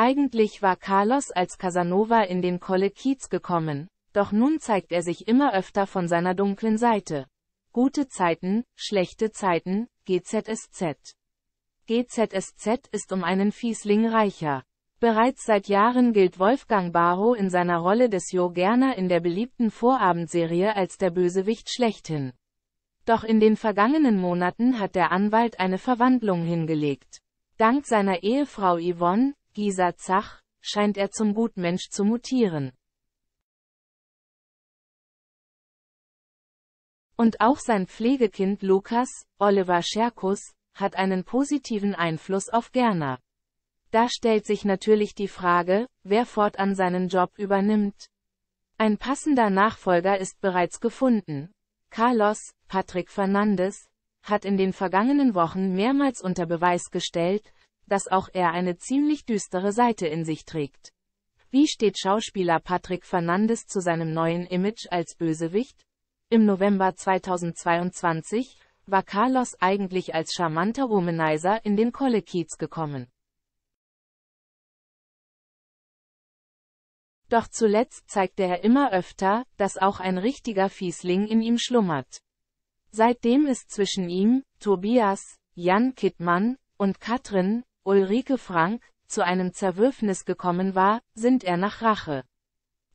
Eigentlich war Carlos als Casanova in den Kolle gekommen, doch nun zeigt er sich immer öfter von seiner dunklen Seite. Gute Zeiten, schlechte Zeiten, GZSZ. GZSZ ist um einen Fiesling reicher. Bereits seit Jahren gilt Wolfgang Barrow in seiner Rolle des Jo Gerner in der beliebten Vorabendserie als der Bösewicht schlechthin. Doch in den vergangenen Monaten hat der Anwalt eine Verwandlung hingelegt. Dank seiner Ehefrau Yvonne, Gieser Zach, scheint er zum Gutmensch zu mutieren. Und auch sein Pflegekind Lukas, Oliver Scherkus, hat einen positiven Einfluss auf Gerner. Da stellt sich natürlich die Frage, wer fortan seinen Job übernimmt. Ein passender Nachfolger ist bereits gefunden. Carlos, Patrick Fernandes, hat in den vergangenen Wochen mehrmals unter Beweis gestellt, dass auch er eine ziemlich düstere Seite in sich trägt. Wie steht Schauspieler Patrick Fernandes zu seinem neuen Image als Bösewicht? Im November 2022 war Carlos eigentlich als charmanter Womanizer in den Kollekiez gekommen. Doch zuletzt zeigte er immer öfter, dass auch ein richtiger Fiesling in ihm schlummert. Seitdem ist zwischen ihm, Tobias, Jan Kittmann und Katrin Ulrike Frank, zu einem Zerwürfnis gekommen war, sind er nach Rache.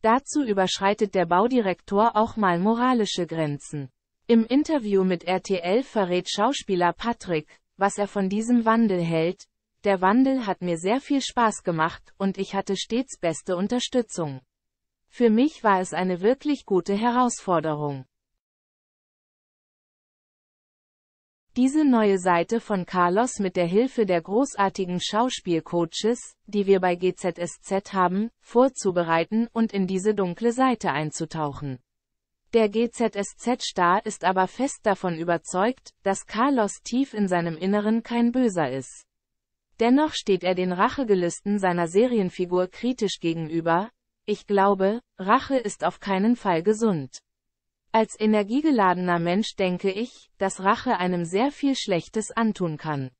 Dazu überschreitet der Baudirektor auch mal moralische Grenzen. Im Interview mit RTL verrät Schauspieler Patrick, was er von diesem Wandel hält. Der Wandel hat mir sehr viel Spaß gemacht und ich hatte stets beste Unterstützung. Für mich war es eine wirklich gute Herausforderung. Diese neue Seite von Carlos mit der Hilfe der großartigen Schauspielcoaches, die wir bei GZSZ haben, vorzubereiten und in diese dunkle Seite einzutauchen. Der GZSZ-Star ist aber fest davon überzeugt, dass Carlos tief in seinem Inneren kein Böser ist. Dennoch steht er den Rachegelüsten seiner Serienfigur kritisch gegenüber. Ich glaube, Rache ist auf keinen Fall gesund. Als energiegeladener Mensch denke ich, dass Rache einem sehr viel Schlechtes antun kann.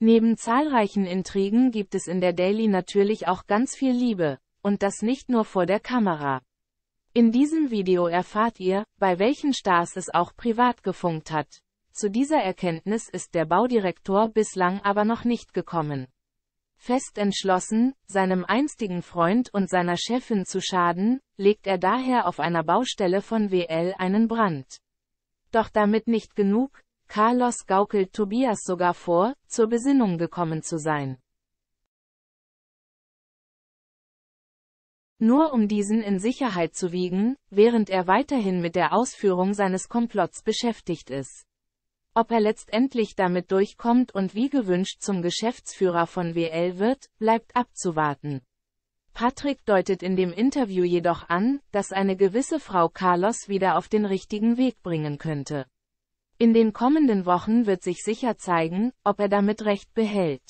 Neben zahlreichen Intrigen gibt es in der Daily natürlich auch ganz viel Liebe, und das nicht nur vor der Kamera. In diesem Video erfahrt ihr, bei welchen Stars es auch privat gefunkt hat. Zu dieser Erkenntnis ist der Baudirektor bislang aber noch nicht gekommen. Fest entschlossen, seinem einstigen Freund und seiner Chefin zu schaden, legt er daher auf einer Baustelle von WL einen Brand. Doch damit nicht genug, Carlos gaukelt Tobias sogar vor, zur Besinnung gekommen zu sein. Nur um diesen in Sicherheit zu wiegen, während er weiterhin mit der Ausführung seines Komplotts beschäftigt ist. Ob er letztendlich damit durchkommt und wie gewünscht zum Geschäftsführer von WL wird, bleibt abzuwarten. Patrick deutet in dem Interview jedoch an, dass eine gewisse Frau Carlos wieder auf den richtigen Weg bringen könnte. In den kommenden Wochen wird sich sicher zeigen, ob er damit recht behält.